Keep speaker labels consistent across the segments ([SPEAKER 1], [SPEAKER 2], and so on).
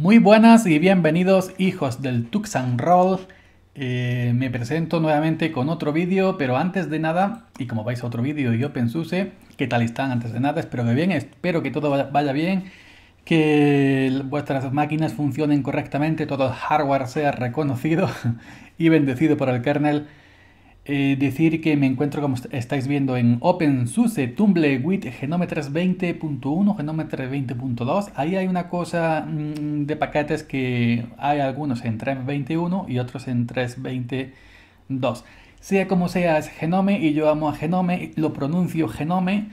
[SPEAKER 1] Muy buenas y bienvenidos hijos del Tuxan Roll. Eh, me presento nuevamente con otro vídeo, pero antes de nada, y como vais a otro vídeo yo pensuse, ¿qué tal están antes de nada? Espero que bien, espero que todo vaya bien, que vuestras máquinas funcionen correctamente, todo el hardware sea reconocido y bendecido por el kernel. Eh, decir que me encuentro, como estáis viendo, en OpenSUSE with Genome 3.20.1, Genome 3.20.2. Ahí hay una cosa mm, de paquetes que hay algunos en 3.21 y otros en 3.22. Sea como sea, es Genome y yo amo a Genome, lo pronuncio Genome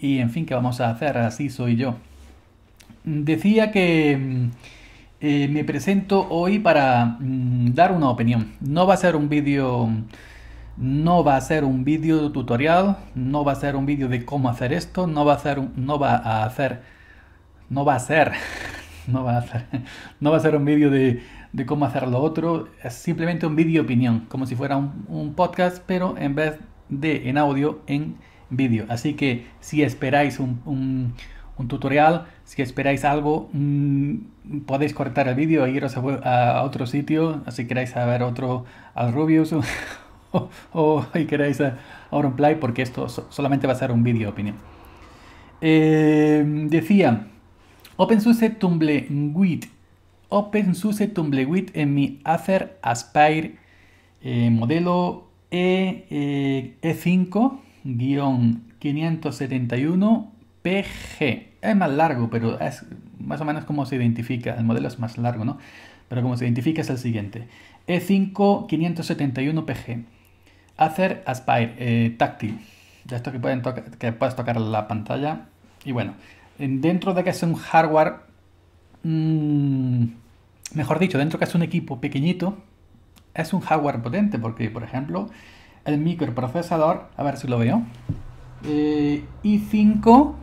[SPEAKER 1] y en fin, ¿qué vamos a hacer? Así soy yo. Decía que mm, eh, me presento hoy para mm, dar una opinión. No va a ser un vídeo no va a ser un vídeo tutorial, no va a ser un vídeo de cómo hacer esto, no va a ser, no va a hacer, no va a ser, no va a ser un vídeo de, cómo hacer lo otro, es simplemente un vídeo opinión, como si fuera un, podcast, pero en vez de en audio, en vídeo. Así que si esperáis un, tutorial, si esperáis algo, mm, podéis cortar el vídeo e iros a, otro sitio. Si queráis saber otro al Rubius o, o queráis ahora un play porque esto solamente va a ser un vídeo opinión. Eh, decía, OpenSUSE Tumbleweed. OpenSUSE Tumbleweed en mi Acer Aspire eh, modelo e, 5 571 PG. Es más largo, pero es más o menos como se identifica. El modelo es más largo, ¿no? Pero como se identifica es el siguiente. E5 571 PG. Hacer Aspire eh, táctil, ya esto que, pueden que puedes tocar la pantalla. Y bueno, dentro de que es un hardware, mm, mejor dicho, dentro de que es un equipo pequeñito, es un hardware potente, porque por ejemplo, el microprocesador, a ver si lo veo, i5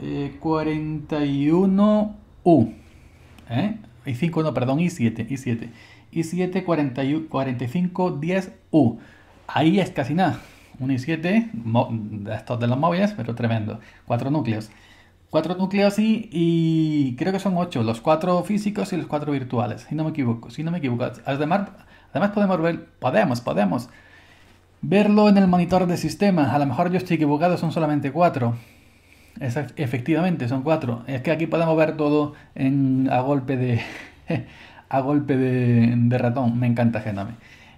[SPEAKER 1] eh, 41U, i i5, eh, no, perdón, i7, i7, i7 4510U ahí es casi nada. Un i7, estos de los móviles, pero tremendo. Cuatro núcleos. Cuatro núcleos y, y creo que son ocho, los cuatro físicos y los cuatro virtuales, si no me equivoco, si no me equivoco. Además, además podemos ver, podemos, podemos verlo en el monitor de sistema. A lo mejor yo estoy equivocado, son solamente cuatro. efectivamente, son cuatro. Es que aquí podemos ver todo en, a golpe de a golpe de, de ratón. Me encanta Genome.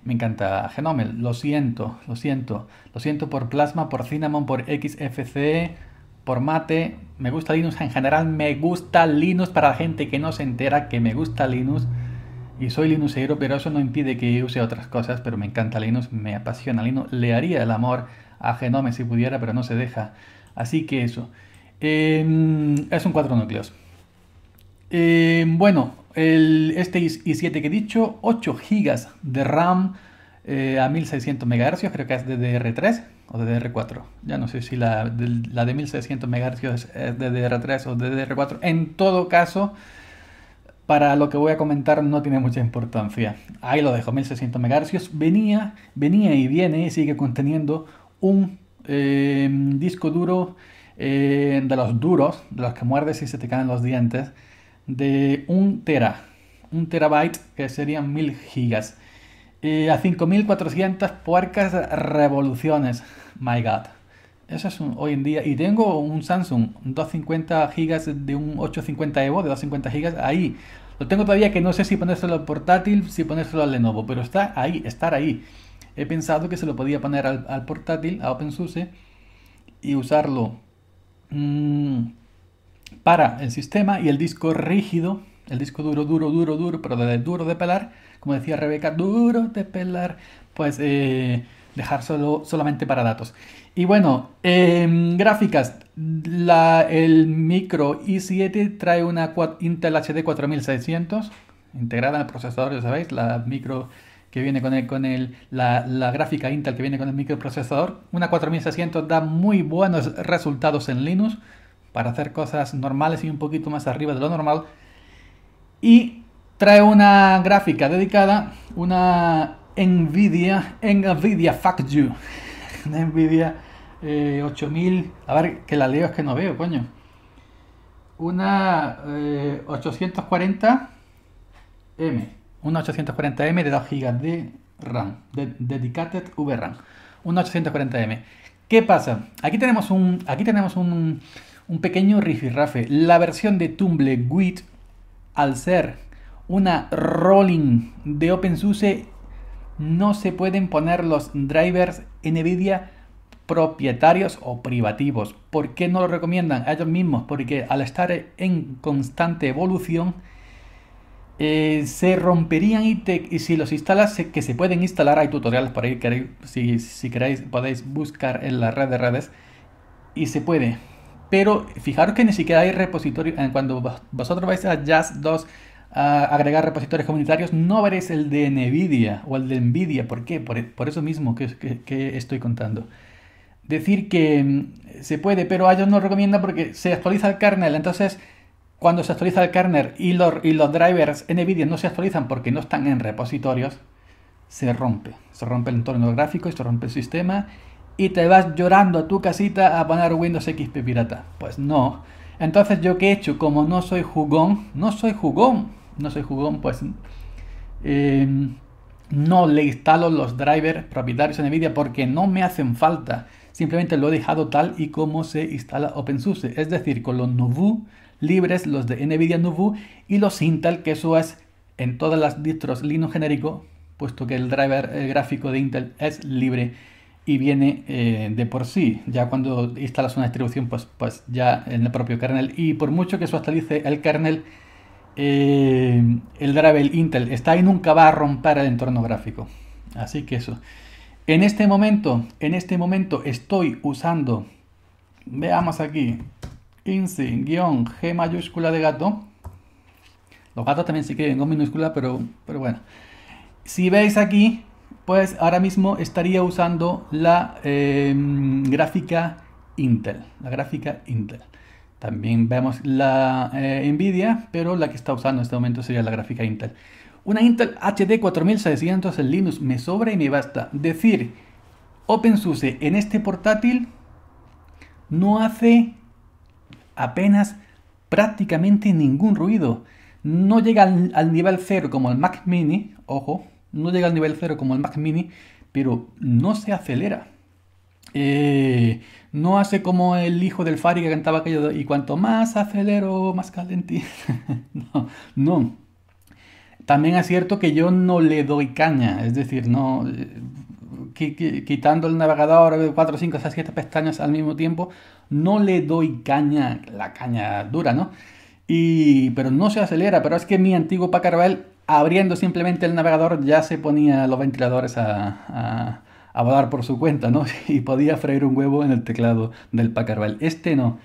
[SPEAKER 1] Me encanta. Genomel, lo siento, lo siento. Lo siento por Plasma, por Cinnamon, por XFCE, por Mate. Me gusta Linux en general. Me gusta Linux para la gente que no se entera que me gusta Linux. Y soy Linuxero, pero eso no impide que use otras cosas. Pero me encanta Linux, me apasiona Linux. Le haría el amor a Genome si pudiera, pero no se deja. Así que eso. Em, es un cuatro núcleos. Em, bueno, este i7 que he dicho, 8 GB de RAM eh, a 1600 MHz, creo que es DDR3 o DDR4. Ya no sé si la, de, 1600 MHz es DDR3 o DDR4. En todo caso, para lo que voy a comentar no tiene mucha importancia. Ahí lo dejo, 1600 MHz. Venía, venía y viene y sigue conteniendo un eh, disco duro eh, de los duros, de los que muerdes y se te caen los dientes de un tera, un terabyte, que serían mil gigas. Eh, a 5400 puercas revoluciones. My God. Eso es hoy en día. Y tengo un Samsung 250 gigas de un 850 Evo, de 250 gigas, ahí. Lo tengo todavía que no sé si ponérselo al portátil, si ponérselo al Lenovo, pero está ahí, estar ahí. He pensado que se lo podía poner al, portátil, a OpenSUSE, y usarlo. Mm, para el sistema y el disco rígido, el disco duro, duro, duro, duro, pero de, duro de pelar, como decía Rebeca, duro de pelar, pues eh, dejar solo, solamente para datos. Y bueno, em, gráficas, la, el micro i7 trae una Intel HD 4600 integrada en el procesador, ya sabéis, la micro que viene con el, con la, la, gráfica Intel que viene con el microprocesador. Una 4600 da muy buenos resultados en Linux, para hacer cosas normales y un poquito más arriba de lo normal. Y trae una gráfica dedicada, una Nvidia, Nvidia Fuck You, una Nvidia 8000, eh, a ver que la leo es que no veo, coño. Una 840M, eh, una 840M de 2 GB de RAM, Dedicated VRAM, una 840M. ¿Qué pasa? Aquí tenemos un, aquí tenemos un, un pequeño rifirrafe. La versión de Tumbleweed al ser una rolling de OpenSUSE, no se pueden poner los drivers NVIDIA propietarios o privativos. ¿Por qué no lo recomiendan a ellos mismos? Porque al estar en constante evolución, eh, se romperían y, y, si los instalas, que se pueden instalar, hay tutoriales por ahí, si, si queréis podéis buscar en la red de redes y se puede pero fijaros que ni siquiera hay repositorio. Eh, cuando vosotros vais a Jazz 2 a agregar repositorios comunitarios, no veréis el de NVIDIA o el de NVIDIA. ¿Por qué? Por, eso mismo que, estoy contando. Decir que mm, se puede, pero a ellos no recomienda porque se actualiza el kernel. Entonces, cuando se actualiza el kernel y los, y los drivers NVIDIA no se actualizan porque no están en repositorios, se rompe. Se rompe el entorno gráfico y se rompe el sistema y te vas llorando a tu casita a poner Windows XP pirata. Pues no. Entonces yo qué he hecho, como no soy jugón, no soy jugón, no soy jugón, pues em, no le instalo los drivers propietarios en Nvidia porque no me hacen falta. Simplemente lo he dejado tal y como se instala OpenSUSE, es decir, con los Nubu libres, los de Nvidia nouveau y los Intel, que eso es en todas las distros Linux genérico, puesto que el driver gráfico de Intel es libre y viene eh, de por sí. Ya cuando instalas una distribución, pues, pues ya en el propio kernel. Y por mucho que eso actualice el kernel, eh, el driver Intel está ahí, nunca va a romper el entorno gráfico. Así que eso. En este momento, en este momento estoy usando, veamos aquí, insi-g mayúscula de gato. Los gatos también se quieren con minúscula, pero, pero bueno. Si veis aquí, pues ahora mismo estaría usando la em, gráfica Intel, la gráfica Intel. También vemos la eh, Nvidia, pero la que está usando en este momento sería la gráfica Intel. Una Intel HD 4600 en Linux me sobra y me basta. Decir OpenSUSE en este portátil no hace apenas prácticamente ningún ruido. No llega al, nivel cero como el Mac Mini, ojo, no llega al nivel cero como el Mac Mini, pero no se acelera. Eh, no hace como el hijo del Fari que cantaba aquello y cuanto más acelero, más calentí. no, no. También es cierto que yo no le doy caña, es decir, no eh, quitando el navegador, 4, 5, 6, 7 pestañas al mismo tiempo, no le doy caña, la caña dura, ¿no? Y, pero no se acelera, pero es que mi antiguo Packard abriendo simplemente el navegador ya se ponía los ventiladores a, a, volar por su cuenta, ¿no? Y podía freír un huevo en el teclado del Pacarbel. Este no.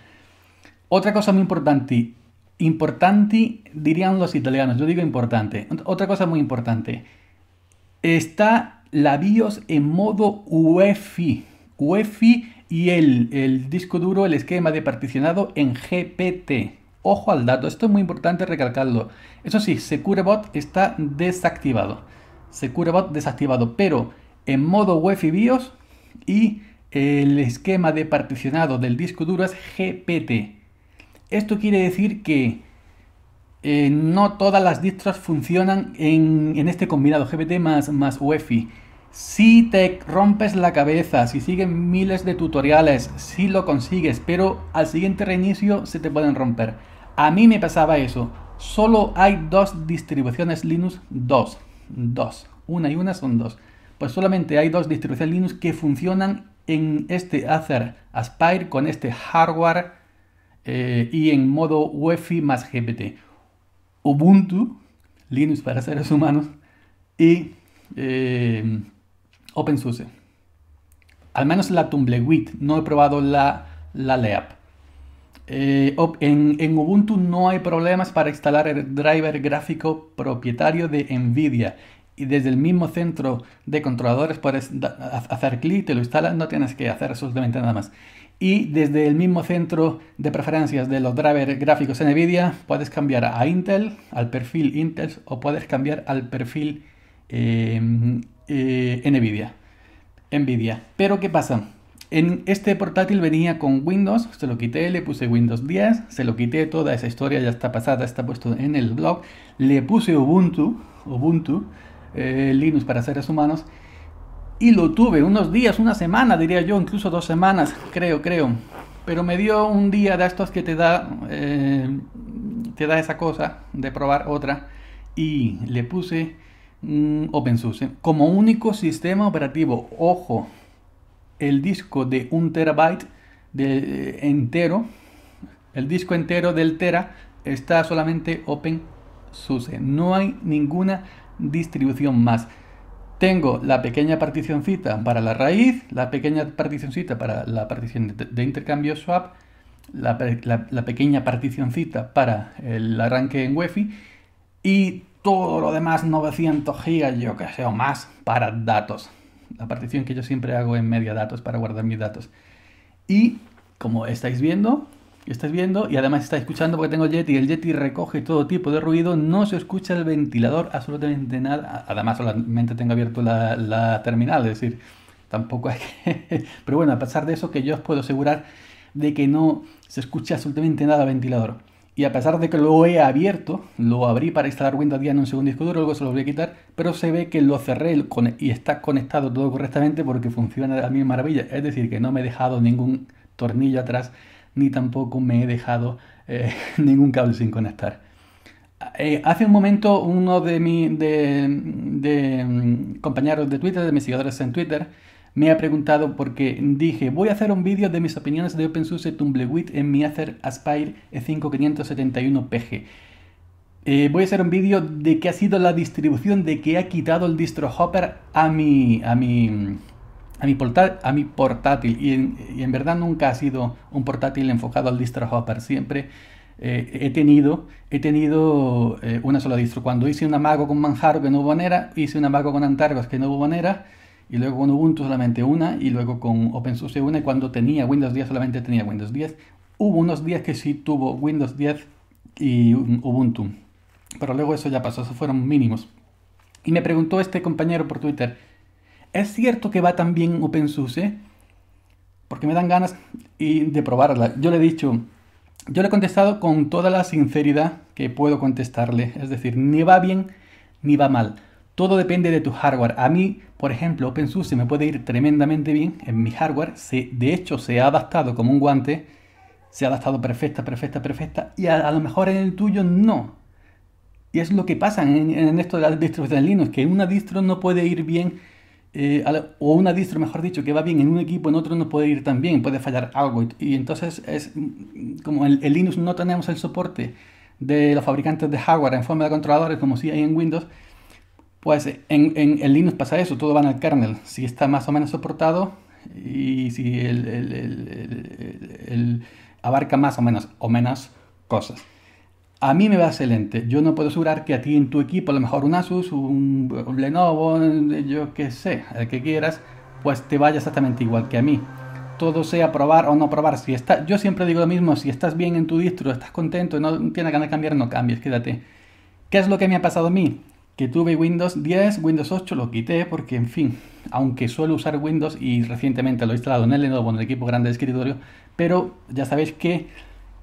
[SPEAKER 1] Otra cosa muy importante, importante dirían los italianos, yo digo importante. Otra cosa muy importante, está la BIOS en modo UEFI. UEFI y el, el disco duro, el esquema de particionado en GPT. Ojo al dato, esto es muy importante recalcarlo. Eso sí, SecureBot está desactivado. SecureBot desactivado, pero en modo UEFI BIOS y el esquema de particionado del disco duro es GPT. Esto quiere decir que eh, no todas las distros funcionan en, este combinado GPT más, más UEFI. Si te rompes la cabeza, si siguen miles de tutoriales, si lo consigues, pero al siguiente reinicio se te pueden romper. A mí me pasaba eso. Solo hay dos distribuciones Linux, dos, dos. Una y una son dos. Pues solamente hay dos distribuciones Linux que funcionan en este Acer Aspire con este hardware eh, y en modo UEFI más GPT. Ubuntu, Linux para seres humanos, y eh, OpenSUSE. Al menos la TumbleWit, no he probado la, la LEAP. Eh, en, Ubuntu no hay problemas para instalar el driver gráfico propietario de NVIDIA. Y desde el mismo centro de controladores puedes hacer clic, te lo instala, no tienes que hacer absolutamente nada más. Y desde el mismo centro de preferencias de los drivers gráficos en NVIDIA puedes cambiar a Intel, al perfil Intel o puedes cambiar al perfil eh, eh, NVIDIA. NVIDIA. Pero ¿qué pasa? En este portátil venía con Windows, se lo quité, le puse Windows 10, se lo quité, toda esa historia ya está pasada, está puesto en el blog, le puse Ubuntu, Ubuntu, eh, Linux para seres humanos, y lo tuve unos días, una semana diría yo, incluso dos semanas, creo, creo, pero me dio un día de estos que te da, eh, te da esa cosa de probar otra, y le puse OpenSUSE como único sistema operativo, ojo, el disco de un terabyte eh, entero, el disco entero del tera está solamente OpenSUSE. No hay ninguna distribución más. Tengo la pequeña particioncita para la raíz, la pequeña particioncita para la partición de intercambio swap, la, pequeña particioncita para el arranque en wi y todo lo demás 900 gb yo que sé, o más para datos la partición que yo siempre hago en media datos para guardar mis datos. Y como estáis viendo, estáis viendo y además estáis escuchando porque tengo Yeti, el Jetty recoge todo tipo de ruido, no se escucha el ventilador absolutamente nada, además solamente tengo abierto la, la terminal, es decir, tampoco hay que... Pero bueno, a pesar de eso que yo os puedo asegurar de que no se escucha absolutamente nada ventilador. Y a pesar de que lo he abierto, lo abrí para instalar Windows 10 en un segundo disco duro, luego se lo voy a quitar, pero se ve que lo cerré y está conectado todo correctamente porque funciona a mi maravilla. Es decir, que no me he dejado ningún tornillo atrás, ni tampoco me he dejado eh, ningún cable sin conectar. Eh, hace un momento uno de, mis de, mm, compañeros de Twitter, de mis seguidores en Twitter, me ha preguntado porque dije, voy a hacer un vídeo de mis opiniones de OpenSUSE Tumbleweed en mi Acer Aspire E5571PG. Eh, voy a hacer un vídeo de qué ha sido la distribución de que ha quitado el distro hopper a mi, a a mi, portátil. Y en, verdad nunca ha sido un portátil enfocado al distro hopper. Siempre eh, he tenido, he tenido eh, una sola distro. Cuando hice un amago con Manjaro que no hubo manera, hice un amago con Antargos que no hubo manera y luego con Ubuntu solamente una, y luego con OpenSUSE una, y cuando tenía Windows 10 solamente tenía Windows 10. Hubo unos días que sí tuvo Windows 10 y Ubuntu, pero luego eso ya pasó, eso fueron mínimos. Y me preguntó este compañero por Twitter, ¿es cierto que va tan bien OpenSUSE? Porque me dan ganas y de probarla. Yo le he dicho, yo le he contestado con toda la sinceridad que puedo contestarle, es decir, ni va bien ni va mal. Todo depende de tu hardware. A mí, por ejemplo, OpenSUSE me puede ir tremendamente bien en mi hardware. Se, de hecho, se ha adaptado como un guante. Se ha adaptado perfecta, perfecta, perfecta. Y a, lo mejor en el tuyo no. Y es lo que pasa en, esto de las distribuciones Linux, que una distro no puede ir bien, eh, o una distro, mejor dicho, que va bien en un equipo, en otro no puede ir tan bien, puede fallar algo. Y, entonces, es mm, como en, Linux no tenemos el soporte de los fabricantes de hardware en forma de controladores, como si hay en Windows, pues en, en, Linux pasa eso, todo va al kernel. Si está más o menos soportado y si el, abarca más o menos o menos cosas. A mí me va excelente. Yo no puedo asegurar que a ti en tu equipo, a lo mejor un Asus, un, Lenovo, yo qué sé, el que quieras, pues te vaya exactamente igual que a mí. Todo sea probar o no probar. Si está, yo siempre digo lo mismo, si estás bien en tu distro, estás contento, no tienes ganas de cambiar, no cambies, quédate. ¿Qué es lo que me ha pasado a mí? que tuve Windows 10, Windows 8 lo quité porque, en fin, aunque suelo usar Windows y recientemente lo he instalado en el Lenovo, en el equipo grande de escritorio, pero ya sabéis que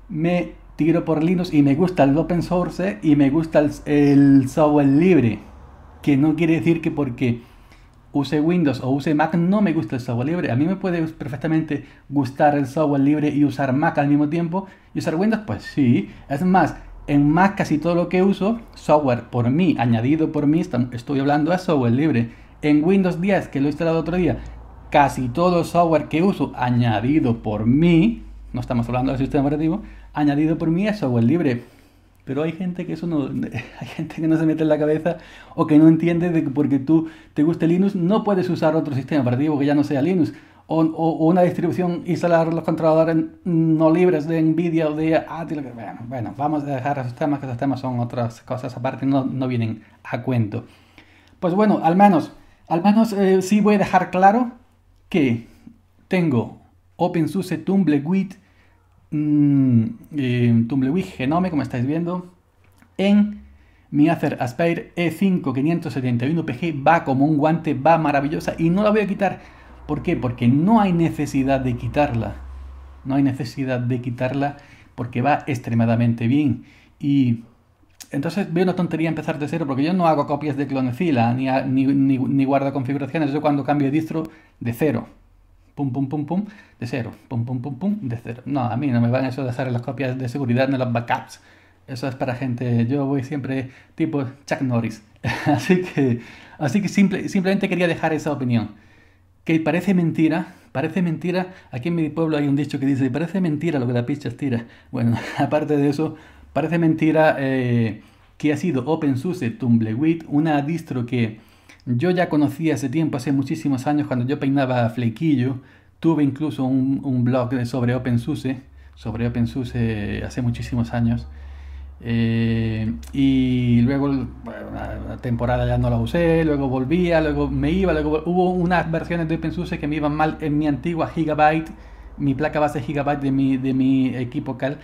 [SPEAKER 1] me tiro por Linux y me gusta el open source y me gusta el, software libre, que no quiere decir que porque use Windows o use Mac no me gusta el software libre. A mí me puede perfectamente gustar el software libre y usar Mac al mismo tiempo y usar Windows, pues sí. Es más, en más casi todo lo que uso, software por mí, añadido por mí, estoy hablando de software libre. En Windows 10, que lo he instalado otro día, casi todo el software que uso, añadido por mí, no estamos hablando del sistema operativo, añadido por mí es software libre. Pero hay gente que eso no, hay gente que no se mete en la cabeza o que no entiende de que porque tú te guste Linux no puedes usar otro sistema operativo que ya no sea Linux o, una distribución instalar los controladores no libres de NVIDIA o de Bueno, vamos a dejar esos temas, que esos temas son otras cosas aparte, no, vienen a cuento. Pues bueno, al menos, al menos eh, sí voy a dejar claro que tengo OpenSUSE Tumbleweed, mm, eh, Tumbleweed Genome, como estáis viendo, en mi Acer Aspire E5 571 PG, va como un guante, va maravillosa y no la voy a quitar ¿Por qué? Porque no hay necesidad de quitarla. No hay necesidad de quitarla porque va extremadamente bien. Y entonces veo una tontería empezar de cero porque yo no hago copias de clonecila ni, ni, guardo configuraciones. Yo cuando cambio de distro, de cero. Pum, pum, pum, pum, de cero. Pum, pum, pum, pum, de cero. No, a mí no me van eso de hacer las copias de seguridad ni los backups. Eso es para gente, yo voy siempre tipo Chuck Norris. así que, así que simplemente quería dejar esa opinión que parece mentira, parece mentira, aquí en mi pueblo hay un dicho que dice, parece mentira lo que la picha estira. Bueno, aparte de eso, parece mentira eh, que ha sido OpenSUSE Tumbleweed, una distro que yo ya conocía hace tiempo, hace muchísimos años, cuando yo peinaba flequillo, tuve incluso un, un blog sobre OpenSUSE, sobre OpenSUSE eh, hace muchísimos años. Eh, y luego la temporada ya no la usé, luego volvía, luego me iba, luego hubo unas versiones de OpenSUSE que me iban mal en mi antigua Gigabyte, mi placa base Gigabyte de mi, de mi equipo CAL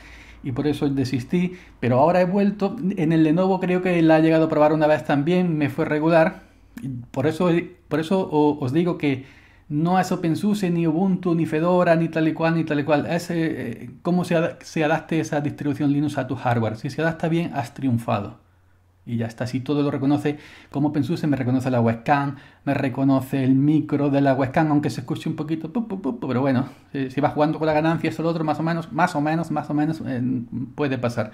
[SPEAKER 1] y por eso desistí, pero ahora he vuelto, en el Lenovo creo que la he llegado a probar una vez también, me fue regular, por eso, por eso os digo que no es OpenSUSE, ni Ubuntu, ni Fedora, ni tal y cual, ni tal y cual. Es eh, cómo se, adapte esa distribución Linux a tu hardware. Si se adapta bien, has triunfado. Y ya está, si todo lo reconoce, como OpenSUSE me reconoce la webcam, me reconoce el micro de la webcam, aunque se escuche un poquito, pero bueno, si, vas jugando con la ganancia, eso lo otro, más o menos, más o menos, más o menos, eh, puede pasar.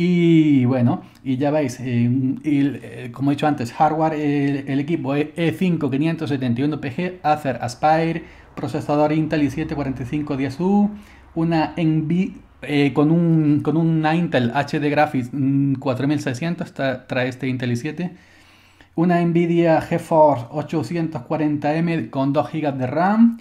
[SPEAKER 1] Y bueno, y ya veis, eh, eh, como he dicho antes, hardware, el, equipo E5 571PG, e Acer Aspire, procesador Intel i7-4510U, una NV, eh, con, un, con una Intel HD Graphics 4600, mm, trae este Intel i7, una Nvidia GeForce 840M con 2 GB de RAM,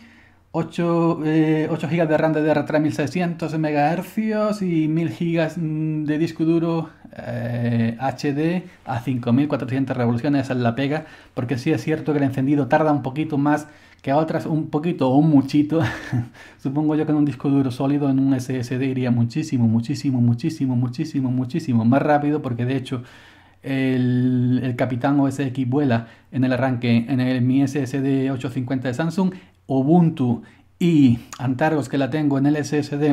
[SPEAKER 1] 8, eh, GB de RAM de DDR3 MHz y 1000 GB mm, de disco duro HD eh, a 5400 revoluciones, esa la pega, porque sí es cierto que el encendido tarda un poquito más que a otras, un poquito o un muchito. Supongo yo que en un disco duro sólido, en un SSD, iría muchísimo, muchísimo, muchísimo, muchísimo, muchísimo más rápido, porque de hecho el, capitán Capitán OSX vuela en el arranque en el, mi SSD 850 de Samsung Ubuntu y Antargos que la tengo en el SSD,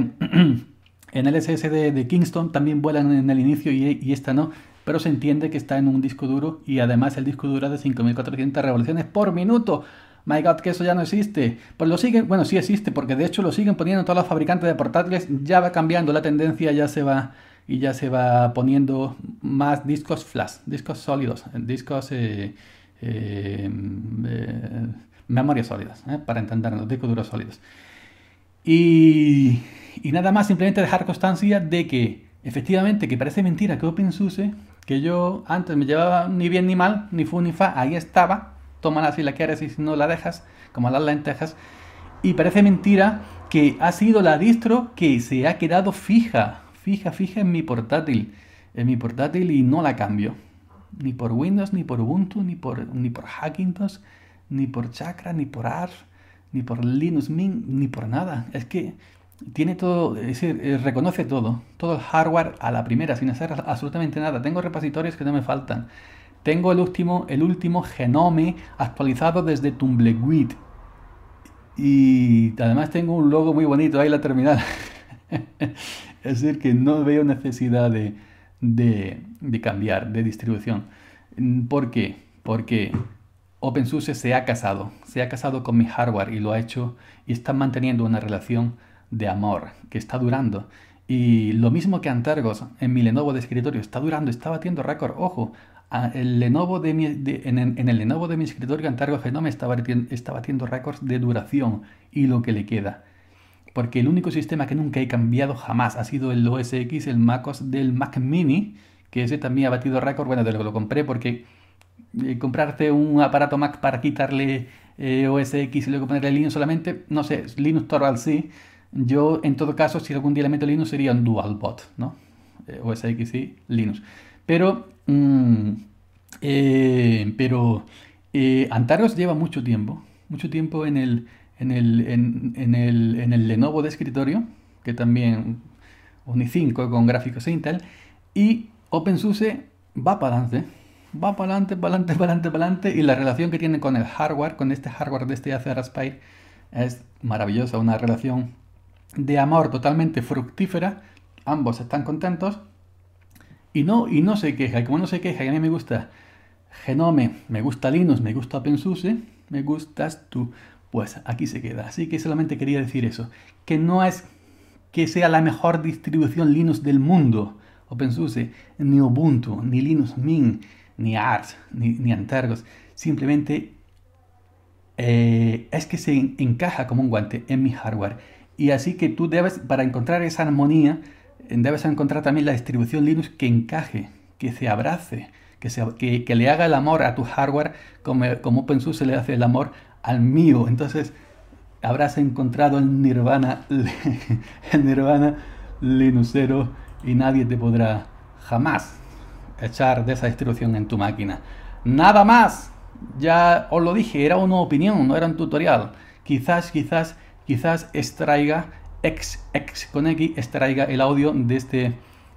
[SPEAKER 1] en el SSD de Kingston también vuelan en el inicio y, esta no, pero se entiende que está en un disco duro y además el disco duro de 5400 revoluciones por minuto. My God, que eso ya no existe. Pues lo siguen, bueno, sí existe, porque de hecho lo siguen poniendo todos los fabricantes de portátiles. Ya va cambiando la tendencia, ya se va y ya se va poniendo más discos flash, discos sólidos, discos eh, eh, eh, memorias sólidas, ¿eh? para entender los discos duros sólidos. Y, nada más, simplemente dejar constancia de que, efectivamente, que parece mentira que OpenSUSE, que yo antes me llevaba ni bien ni mal, ni fu ni fa, ahí estaba, tómala si la quieres y si no la dejas, como las lentejas, y parece mentira que ha sido la distro que se ha quedado fija, fija, fija en mi portátil, en mi portátil y no la cambio, ni por Windows, ni por Ubuntu, ni por, ni por Hackintosh, ni por Chakra, ni por AR, ni por Linux Mint, ni por nada. Es que tiene todo, es decir, eh, reconoce todo, todo el hardware a la primera, sin hacer absolutamente nada. Tengo repositorios que no me faltan. Tengo el último, el último genome actualizado desde Tumbleweed. Y además tengo un logo muy bonito ahí la terminal. es decir, que no veo necesidad de, de, de cambiar de distribución. ¿Por qué? Porque OpenSUSE se ha casado, se ha casado con mi hardware y lo ha hecho y está manteniendo una relación de amor que está durando. Y lo mismo que Antargos en mi Lenovo de escritorio está durando, está batiendo récord. Ojo, el en, el Lenovo de mi escritorio Antargos Genome está batiendo, está batiendo récords de duración y lo que le queda. Porque el único sistema que nunca he cambiado jamás ha sido el OS X, el MacOS del Mac Mini, que ese también ha batido récord. Bueno, de lo lo compré porque eh, comprarte un aparato Mac para quitarle OSX eh, OS X y luego ponerle Linux solamente, no sé, Linux Torvald sí. Yo, en todo caso, si algún día le meto Linux, sería un dual ¿no? OSX eh, OS X y Linux. Pero, mm, pero Antaros lleva mucho tiempo, mucho tiempo en el, en el, en, el, Lenovo de escritorio, que también i 5 con gráficos Intel, y OpenSUSE va para adelante va para adelante, para adelante, para adelante, para adelante. Y la relación que tiene con el hardware, con este hardware de este Acer Aspire, es maravillosa. Una relación de amor totalmente fructífera. Ambos están contentos. Y no, y no se queja. Y como no se queja, y a mí me gusta Genome, me gusta Linux, me gusta OpenSUSE, me gustas tú. Pues aquí se queda. Así que solamente quería decir eso. Que no es que sea la mejor distribución Linux del mundo. OpenSUSE, ni Ubuntu, ni Linux Mint, ni Ars, ni, ni Antargos. Simplemente eh, es que se encaja como un guante en mi hardware. Y así que tú debes, para encontrar esa armonía, eh, debes encontrar también la distribución Linux que encaje, que se abrace, que, que, le haga el amor a tu hardware como, como OpenSUSE le hace el amor al mío. Entonces habrás encontrado el nirvana, el nirvana linuxero y nadie te podrá jamás echar de esa distribución en tu máquina. Nada más. Ya os lo dije, era una opinión, no era un tutorial. Quizás, quizás, quizás extraiga, ex, ex con X, extraiga el audio de este,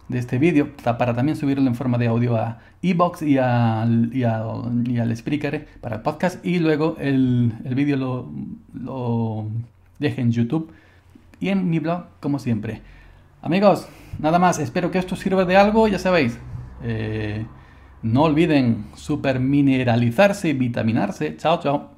[SPEAKER 1] de este vídeo para también subirlo en forma de audio a Ebox y, al, y, Spreaker para el podcast. Y luego el, vídeo lo, lo deje en YouTube y en mi blog, como siempre. Amigos, nada más, espero que esto sirva de algo, ya sabéis, eh, no olviden supermineralizarse y vitaminarse. Chao, chao.